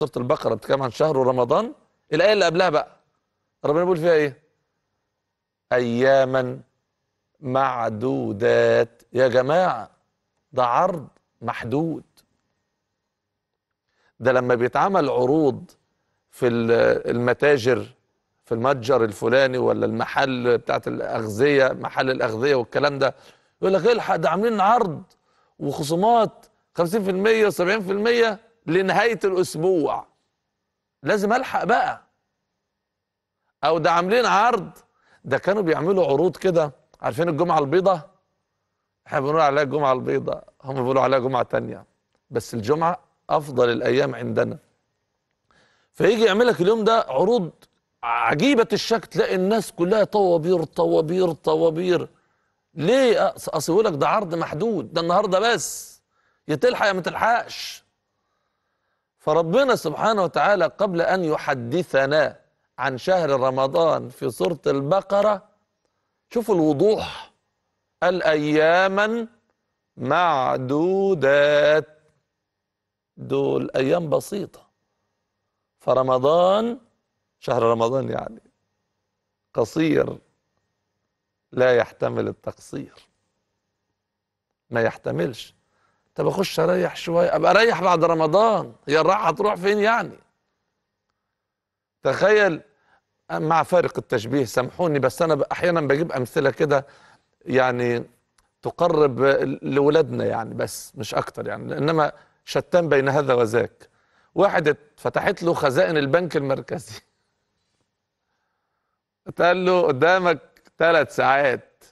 سورة البقرة بتتكلم عن شهر رمضان الآية اللي قبلها بقى ربنا بيقول فيها إيه؟ أياما معدودات يا جماعة ده عرض محدود ده لما بيتعمل عروض في المتاجر في المتجر الفلاني ولا المحل بتاعت الأغذية محل الأغذية والكلام ده يقول لك إيه الحق ده عاملين عرض وخصومات 50% و70% لنهاية الأسبوع لازم ألحق بقى أو ده عاملين عرض ده كانوا بيعملوا عروض كده عارفين الجمعة البيضاء احنا بنقول عليها الجمعة البيضاء هم بيقولوا عليها جمعة تانية بس الجمعة أفضل الأيام عندنا فيجي يعملك اليوم ده عروض عجيبة الشكل تلاقي الناس كلها طوابير طوابير طوابير ليه أصل لك ده عرض محدود ده النهارده بس يا تلحق يا ما تلحقش فربنا سبحانه وتعالى قبل أن يحدثنا عن شهر رمضان في سورة البقرة شوفوا الوضوح قال أياما معدودات دول أيام بسيطة فرمضان شهر رمضان يعني قصير لا يحتمل التقصير ما يحتملش طب اخش اريح شويه ابقى اريح بعد رمضان هي الراحه هتروح فين يعني تخيل مع فارق التشبيه سامحوني بس انا احيانا بجيب امثله كده يعني تقرب لولادنا يعني بس مش اكتر يعني انما شتان بين هذا وذاك واحد اتفتحت له خزائن البنك المركزي قال له قدامك ثلاث ساعات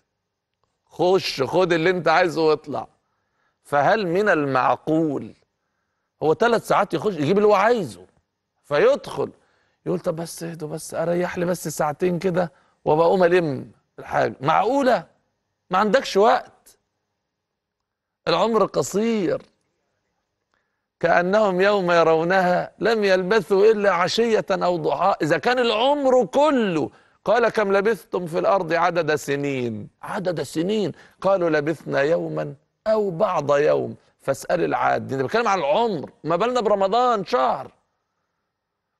خش خد اللي انت عايزه واطلع فهل من المعقول هو ثلاث ساعات يخش يجيب اللي هو عايزه فيدخل يقول طب بس اهدوا بس اريح لي بس ساعتين كده وبقوم الم الحاجه معقوله ما عندكش وقت العمر قصير كانهم يوم يرونها لم يلبثوا الا عشيه او ضحاها اذا كان العمر كله قال كم لبثتم في الارض عدد سنين عدد سنين قالوا لبثنا يوما أو بعض يوم فاسأل العاد أنا بتكلم عن العمر ما بالنا برمضان شهر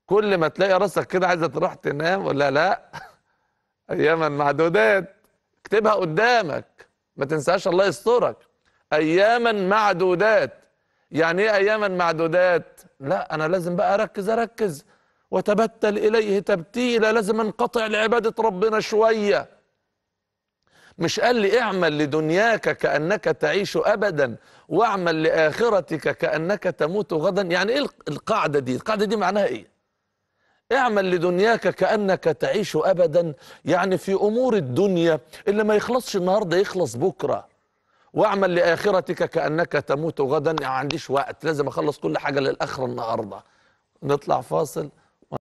كل ما تلاقي راسك كده عايزة تروح تنام ولا لا أياما معدودات اكتبها قدامك ما تنساش الله يسترك أياما معدودات يعني ايه اياما معدودات لا انا لازم بقى اركز اركز وتبتل اليه تبتيلا لازم انقطع لعباده ربنا شويه مش قال لي اعمل لدنياك كأنك تعيش أبدا واعمل لآخرتك كأنك تموت غدا يعني إيه القاعدة دي القاعدة دي معناها إيه اعمل لدنياك كأنك تعيش أبدا يعني في أمور الدنيا اللي ما يخلصش النهاردة يخلص بكرة واعمل لآخرتك كأنك تموت غدا يعني عنديش وقت لازم أخلص كل حاجة للآخرة النهاردة نطلع فاصل